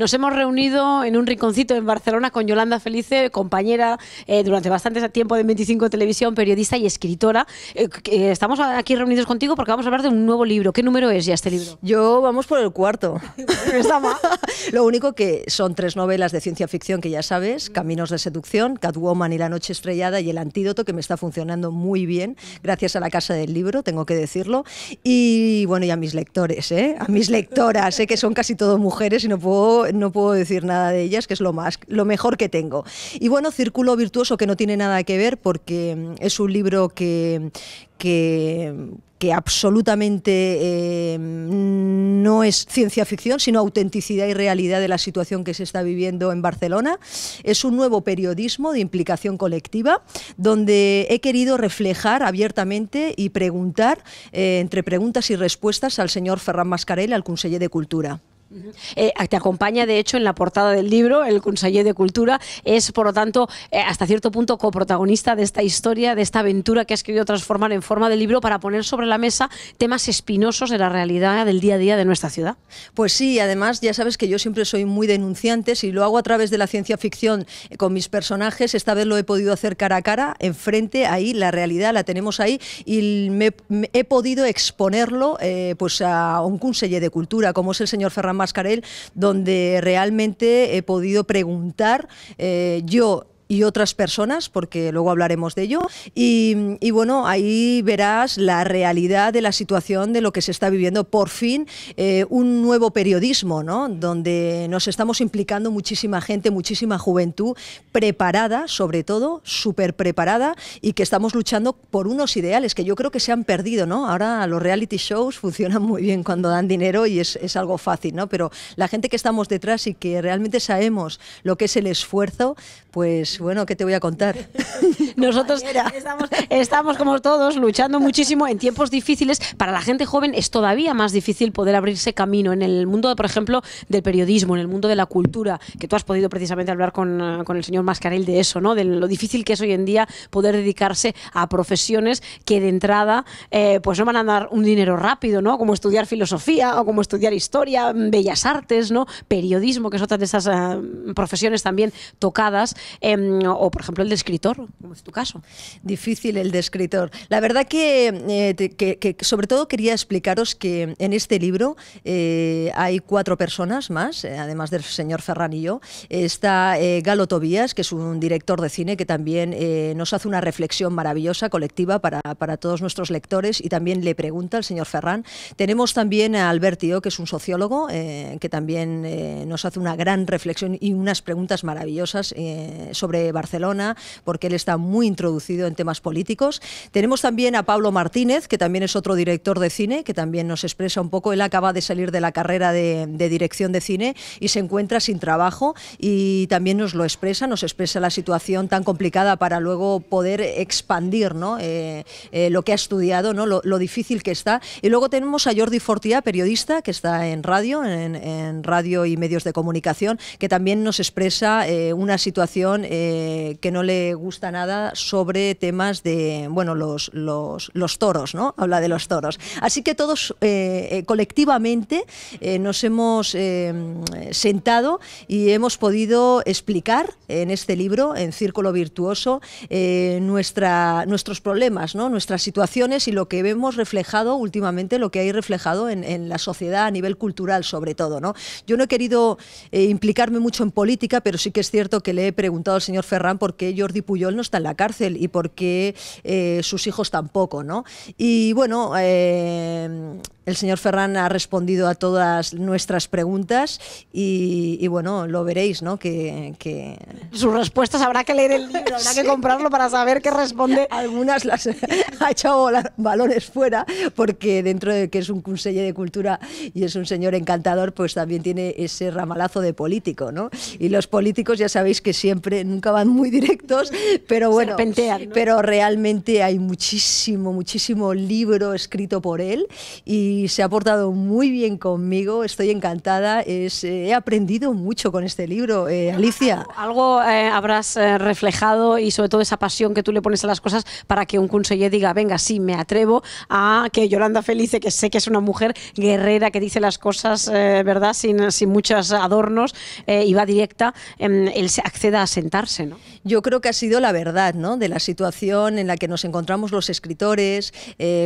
Nos hemos reunido en un rinconcito en Barcelona con Yolanda Felice, compañera eh, durante bastante tiempo de 25 Televisión, periodista y escritora. Eh, eh, estamos aquí reunidos contigo porque vamos a hablar de un nuevo libro. ¿Qué número es ya este libro? Yo vamos por el cuarto. Lo único que son tres novelas de ciencia ficción que ya sabes, mm. Caminos de seducción, Catwoman y La noche estrellada y El antídoto que me está funcionando muy bien gracias a la Casa del Libro, tengo que decirlo. Y bueno, y a mis lectores, a mis lectoras, que son casi todos mujeres y no puedo no puedo decir nada de ellas, que es lo más, lo mejor que tengo. Y bueno, Círculo Virtuoso, que no tiene nada que ver porque mm, es un libro que, que, absolutamente eh, mm, no es ciencia ficción, sino autenticidad y realidad de la situación que se está viviendo en Barcelona. Es un nuevo periodismo de implicación colectiva, donde he querido reflejar abiertamente y preguntar, eh, entre preguntas y respuestas, al señor Ferran Mascarell, al conseller de Cultura. Eh, te acompaña, de hecho, en la portada del libro, el conseller de cultura, es, por lo tanto, eh, hasta cierto punto coprotagonista de esta historia, de esta aventura que has querido transformar en forma de libro para poner sobre la mesa temas espinosos de la realidad del día a día de nuestra ciudad. Pues sí, además, ya sabes que yo siempre soy muy denunciante, si lo hago a través de la ciencia ficción eh, con mis personajes, esta vez lo he podido hacer cara a cara, enfrente, ahí, la realidad la tenemos ahí, y he podido exponerlo pues a un conseller de cultura, como es el señor Ferran Mascarell, donde realmente he podido preguntar eh, yo y otras personas, porque luego hablaremos de ello. Y, bueno, ahí verás la realidad de la situación de lo que se está viviendo. Por fin, eh, un nuevo periodismo, ¿no? Donde nos estamos implicando muchísima gente, muchísima juventud, preparada, sobre todo, súper preparada, y que estamos luchando por unos ideales que yo creo que se han perdido, ¿no? Ahora los reality shows funcionan muy bien cuando dan dinero y es, es algo fácil, ¿no? Pero la gente que estamos detrás y que realmente sabemos lo que es el esfuerzo, pues bueno, ¿qué te voy a contar? Nosotros estamos, como todos luchando muchísimo en tiempos difíciles. Para la gente joven es todavía más difícil poder abrirse camino en el mundo, por ejemplo, del periodismo, en el mundo de la cultura, que tú has podido precisamente hablar con, eh, el señor Mascarel de eso, ¿no? De lo difícil que es hoy en día poder dedicarse a profesiones que de entrada eh, pues no van a dar un dinero rápido, ¿no? Como estudiar filosofía o como estudiar historia, mm, bellas artes, ¿no? Periodismo, que es otra de esas eh, profesiones también tocadas. Em, Mm, o, por ejemplo, el de escritor, como es tu caso. Difícil el de escritor. La verdad que, eh, sobre todo quería explicaros que en este libro eh, hay cuatro personas más, eh, además del señor Ferran y yo. Está Galo Tobías, que es un director de cine que también nos hace una reflexión maravillosa, colectiva, para, todos nuestros lectores y también le pregunta al señor Ferran. Tenemos también a Albertio que es un sociólogo, que también nos hace una gran reflexión y unas preguntas maravillosas sobre de Barcelona, porque él está muy introducido en temas políticos. Tenemos también a Pablo Martínez, que también es otro director de cine, que también nos expresa un poco, él acaba de salir de la carrera de, dirección de cine y se encuentra sin trabajo y también nos lo expresa, nos expresa la situación tan complicada para luego poder expandir ¿no? Eh, eh, lo que ha estudiado, ¿no? Lo, difícil que está. Y luego tenemos a Jordi fortía periodista, que está en radio, en, radio y medios de comunicación, que también nos expresa eh, una situación eh, que no le gusta nada sobre temas de, bueno, los, los, toros, ¿no? Habla de los toros. Así que todos eh, eh, colectivamente nos hemos sentado y hemos podido explicar en este libro, en Círculo Virtuoso, nuestra, nuestros problemas, nuestras situaciones y lo que vemos reflejado últimamente, lo que hay reflejado en, la sociedad a nivel cultural sobre todo. ¿no? Yo no he querido implicarme mucho en política, pero sí que es cierto que le he preguntado al señor Ferran por qué Jordi Puyol no está en la cárcel y por qué eh, sus hijos tampoco, ¿no? Y bueno, eh, el señor Ferran ha respondido a todas nuestras preguntas y, bueno, lo veréis, ¿no? Que, Sus respuestas habrá que leer el libro, habrá que comprarlo para saber qué responde. Algunas las ha echado balones fuera, porque dentro de que es un conseller de cultura y es un señor encantador, pues también tiene ese ramalazo de político, ¿no? Y los políticos ya sabéis que siempre, nunca van muy directos, pero bueno, pero realmente hay muchísimo, muchísimo libro escrito por él y se ha portado muy bien conmigo. Estoy encantada. Eh, he aprendido mucho con este libro, eh, Alicia. Algo, eh, habrás reflejado y sobre todo esa pasión que tú le pones a las cosas para que un conseller diga, venga, sí, me atrevo a que Yolanda Felice, que sé que es una mujer guerrera que dice las cosas, ¿verdad? Sin, sin muchos adornos y va directa, em, él se acceda a sentarse, ¿no? Yo creo que ha sido la verdad, ¿no? De la situación en la que nos encontramos los escritores,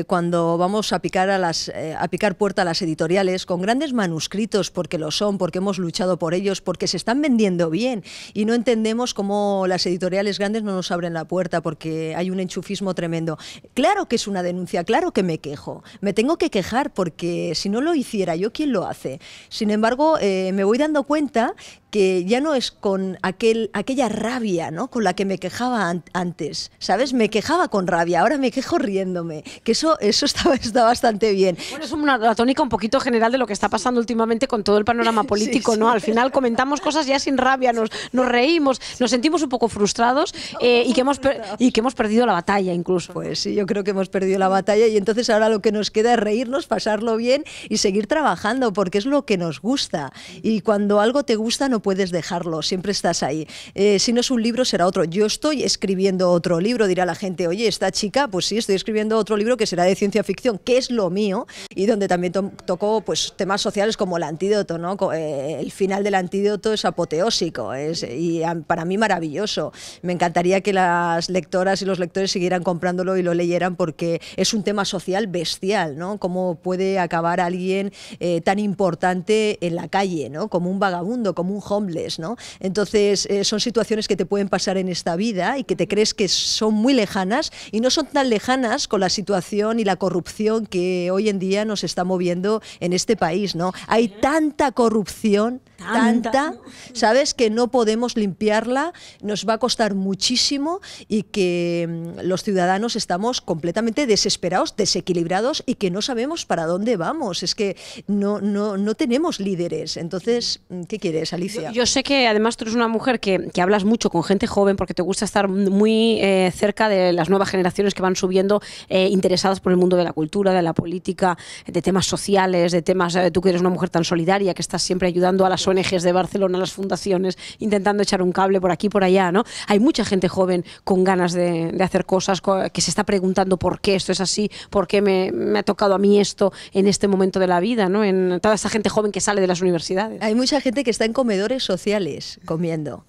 cuando vamos a picar a las a picar puerta a las editoriales con grandes manuscritos, porque lo son, porque hemos luchado por ellos, porque se están vendiendo bien y no entendemos cómo las editoriales grandes no nos abren la puerta porque hay un enchufismo tremendo. Claro que es una denuncia, claro que me quejo, me tengo que quejar porque si no lo hiciera yo, ¿quién lo hace? Sin embargo, eh, me voy dando cuenta que ya no es con aquel, aquella rabia ¿no? con la que me quejaba antes, ¿sabes? Me quejaba con rabia, ahora me quejo riéndome, que eso, eso está, está bastante bien es una, tónica un poquito general de lo que está pasando últimamente con todo el panorama político, ¿no? Al final comentamos cosas ya sin rabia, nos, reímos, nos sentimos un poco frustrados eh, y, que hemos y que hemos perdido la batalla incluso. Pues sí, yo creo que hemos perdido la batalla y entonces ahora lo que nos queda es reírnos, pasarlo bien y seguir trabajando porque es lo que nos gusta. Y cuando algo te gusta no puedes dejarlo, siempre estás ahí. Eh, si no es un libro, será otro. Yo estoy escribiendo otro libro, dirá la gente, oye, esta chica, pues sí, estoy escribiendo otro libro que será de ciencia ficción, que es lo mío, y donde también tocó pues, temas sociales como el antídoto, ¿no? Eh, el final del antídoto es apoteósico y para mí maravilloso. Me encantaría que las lectoras y los lectores siguieran comprándolo y lo leyeran porque es un tema social bestial, ¿no? Cómo puede acabar alguien eh, tan importante en la calle, ¿no? Como un vagabundo, como un homeless, ¿no? Entonces eh, son situaciones que te pueden pasar en esta vida y que te crees que son muy lejanas y no son tan lejanas con la situación y la corrupción que hoy en día nos está moviendo en este país, ¿no? Hay tanta corrupción, tanta, ¿sabes? Que no podemos limpiarla, nos va a costar muchísimo y que mm, los ciudadanos estamos completamente desesperados, desequilibrados y que no sabemos para dónde vamos. Es que no, no, no tenemos líderes. Entonces, mm, ¿qué quieres, Alicia? Yo, sé que además tú eres una mujer que, hablas mucho con gente joven porque te gusta estar muy eh, cerca de las nuevas generaciones que van subiendo eh, interesadas por el mundo de la cultura, de la política, de temas sociales, de temas, eh, tú que eres una mujer tan solidaria, que estás siempre ayudando a las ONGs de Barcelona, a las fundaciones, intentando echar un cable por aquí, por allá, ¿no? Hay mucha gente joven con ganas de, hacer cosas, que se está preguntando por qué esto es así, por qué me, me, ha tocado a mí esto en este momento de la vida, ¿no? En toda esa gente joven que sale de las universidades. Hay mucha gente que está en comedores sociales comiendo.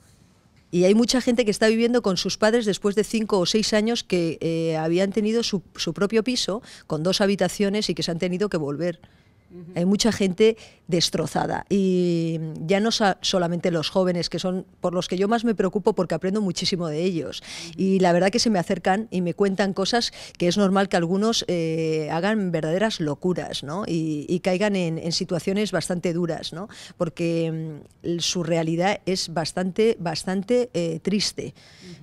Y hay mucha gente que está viviendo con sus padres después de cinco o seis años que eh, habían tenido su, su propio piso con dos habitaciones y que se han tenido que volver. Hay mucha gente destrozada y ya no solamente los jóvenes, que son por los que yo más me preocupo porque aprendo muchísimo de ellos. Y la verdad que se me acercan y me cuentan cosas que es normal que algunos eh, hagan verdaderas locuras ¿no? y, caigan en, situaciones bastante duras, ¿no? porque mm, su realidad es bastante, bastante eh, triste.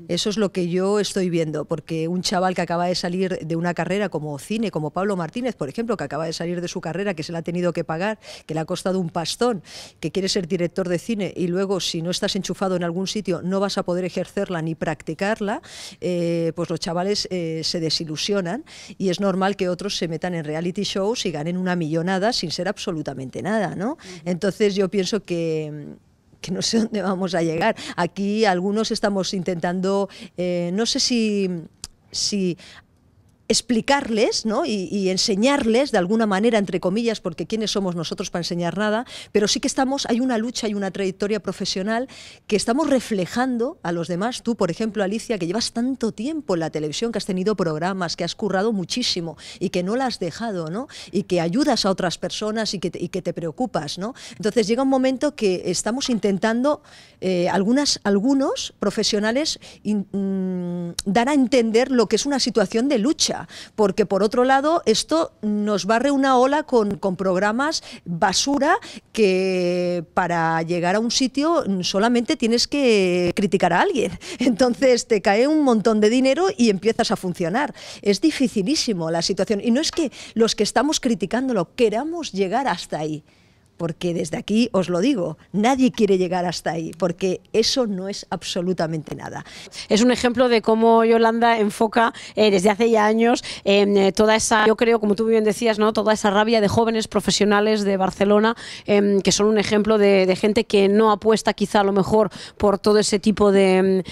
Eso es lo que yo estoy viendo, porque un chaval que acaba de salir de una carrera como cine, como Pablo Martínez, por ejemplo, que acaba de salir de su carrera, que se la tenido que pagar, que le ha costado un pastón, que quiere ser director de cine y luego si no estás enchufado en algún sitio no vas a poder ejercerla ni practicarla, eh, pues los chavales eh, se desilusionan y es normal que otros se metan en reality shows y ganen una millonada sin ser absolutamente nada, ¿no? Entonces yo pienso que no sé dónde vamos a llegar. Aquí algunos estamos intentando, eh, no sé si si explicarles y, enseñarles de alguna manera, entre comillas, porque quiénes somos nosotros para enseñar nada, pero sí que estamos, hay una lucha, y una trayectoria profesional que estamos reflejando a los demás. Tú, por ejemplo, Alicia, que llevas tanto tiempo en la televisión, que has tenido programas, que has currado muchísimo y que no la has dejado, Y que ayudas a otras personas y que te, preocupas, ¿no? Entonces llega un momento que estamos intentando, eh, algunos profesionales mm, dar a entender lo que es una situación de lucha porque por otro lado esto nos barre una ola con, con programas basura que para llegar a un sitio solamente tienes que criticar a alguien. Entonces te cae un montón de dinero y empiezas a funcionar. Es dificilísimo la situación y no es que los que estamos criticándolo queramos llegar hasta ahí porque desde aquí os lo digo, nadie quiere llegar hasta ahí, porque eso no es absolutamente nada. Es un ejemplo de cómo Yolanda enfoca eh, desde hace ya años eh, toda esa, yo creo, como tú bien decías, ¿no? toda esa rabia de jóvenes profesionales de Barcelona, em, que son un ejemplo de, gente que no apuesta quizá a lo mejor por todo ese tipo de, em,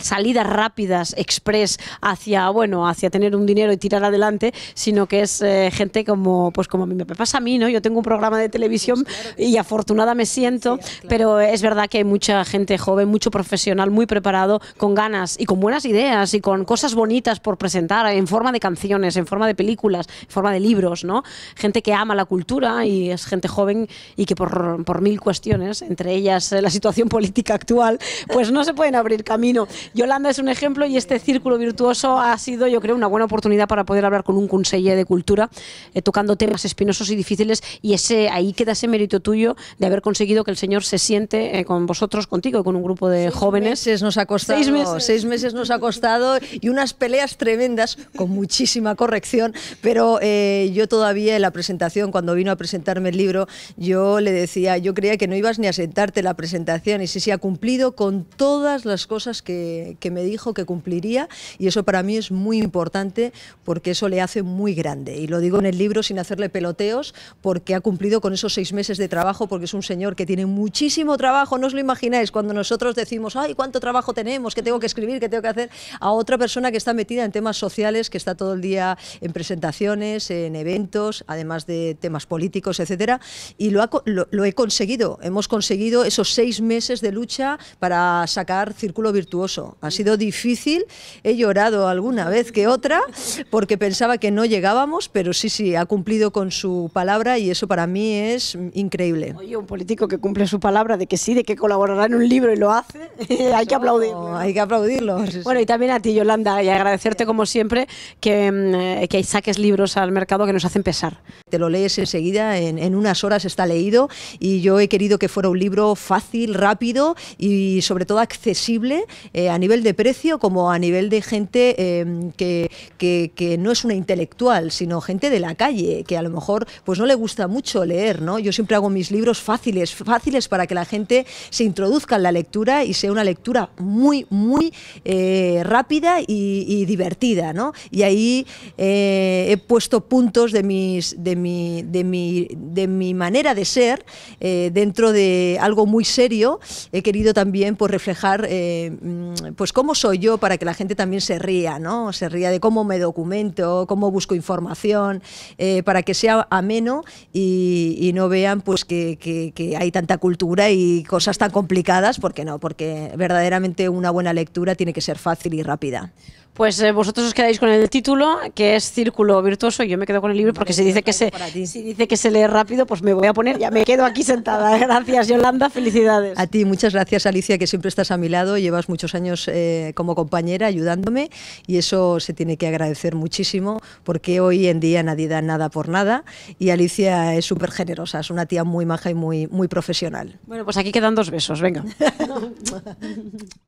salidas rápidas, express, hacia, bueno, hacia tener un dinero y tirar adelante, sino que es eh, gente como, pues como a mí me pasa a mí, ¿no? Yo tengo un programa de televisión y afortunada me siento, pero es verdad que hay mucha gente joven, mucho profesional, muy preparado, con ganas y con buenas ideas y con cosas bonitas por presentar en forma de canciones, en forma de películas, en forma de libros, ¿no? Gente que ama la cultura y es gente joven y que por, por mil cuestiones, entre ellas eh, la situación política actual, pues no se pueden abrir camino. Yolanda es un ejemplo y este círculo virtuoso ha sido, yo creo, una buena oportunidad para poder hablar con un conseller de cultura, eh, tocando temas espinosos y difíciles y ese ahí queda mérito tuyo de haber conseguido que el Señor se siente eh, con vosotros, contigo y con un grupo de seis jóvenes. Meses nos ha costado, seis meses. nos ha costado y unas peleas tremendas con muchísima corrección, pero eh, yo todavía en la presentación, cuando vino a presentarme el libro, yo le decía, yo creía que no ibas ni a sentarte la presentación y sí, sí, ha cumplido con todas las cosas que, que me dijo que cumpliría y eso para mí es muy importante porque eso le hace muy grande y lo digo en el libro sin hacerle peloteos porque ha cumplido con esos seis meses de trabajo porque es un señor que tiene muchísimo trabajo, no os lo imagináis, cuando nosotros decimos, ay, cuánto trabajo tenemos, qué tengo que escribir, qué tengo que hacer, a otra persona que está metida en temas sociales, que está todo el día en presentaciones, en eventos, además de temas políticos, etcétera, y lo, lo he conseguido, hemos conseguido esos seis meses de lucha para sacar Círculo Virtuoso. Ha sido difícil, he llorado alguna vez que otra, porque pensaba que no llegábamos, pero sí, sí, ha cumplido con su palabra y eso para mí es increíble. Oye, un político que cumple su palabra de que sí, de que colaborará en un libro y lo hace, hay que aplaudirlo. Hay que aplaudirlo. bueno, y también a ti, Yolanda, y agradecerte como siempre que, mm, eh, que saques libros al mercado que nos hacen pesar. Te lo lees enseguida, en, unas horas está leído y yo he querido que fuera un libro fácil, rápido y sobre todo accesible eh, a nivel de precio como a nivel de gente em, que, que no es una intelectual, sino gente de la calle, que a lo mejor pues no le gusta mucho leer, ¿no? siempre hago mis libros fáciles, fáciles para que la gente se introduzca en la lectura y sea una lectura muy, muy eh, rápida y, divertida, Y ahí eh, he puesto puntos de, mis, de, mi, de, mi, de mi manera de ser eh, dentro de algo muy serio. He querido también pues, reflejar mm, pues cómo soy yo para que la gente también se ría, ¿no? Se ría de cómo me documento, cómo busco información, para que sea ameno y, y no vea pues que, hay tanta cultura y cosas tan complicadas, porque no, porque verdaderamente una buena lectura tiene que ser fácil y rápida. Pues eh, vosotros os quedáis con el título, que es Círculo Virtuoso, yo me quedo con el libro porque si dice que se, dice que se lee rápido, pues me voy a poner, ya me quedo aquí sentada. Gracias, Yolanda, felicidades. A ti, muchas gracias, Alicia, que siempre estás a mi lado, llevas muchos años eh, como compañera ayudándome, y eso se tiene que agradecer muchísimo, porque hoy en día nadie da nada por nada, y Alicia es súper generosa, es una tía muy maja y muy, muy profesional. Bueno, pues aquí quedan dos besos, venga.